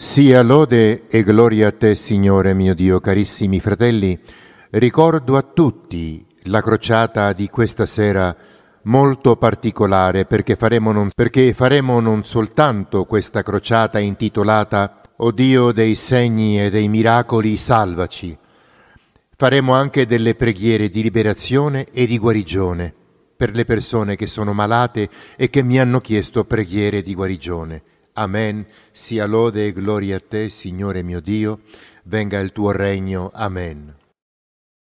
Sia lode e gloria a te, Signore mio Dio, carissimi fratelli. Ricordo a tutti la crociata di questa sera molto particolare perché faremo non, perché faremo non soltanto questa crociata intitolata O Dio dei segni e dei miracoli, salvaci. Faremo anche delle preghiere di liberazione e di guarigione per le persone che sono malate e che mi hanno chiesto preghiere di guarigione. Amen. Sia lode e gloria a te, Signore mio Dio. Venga il tuo regno. Amen.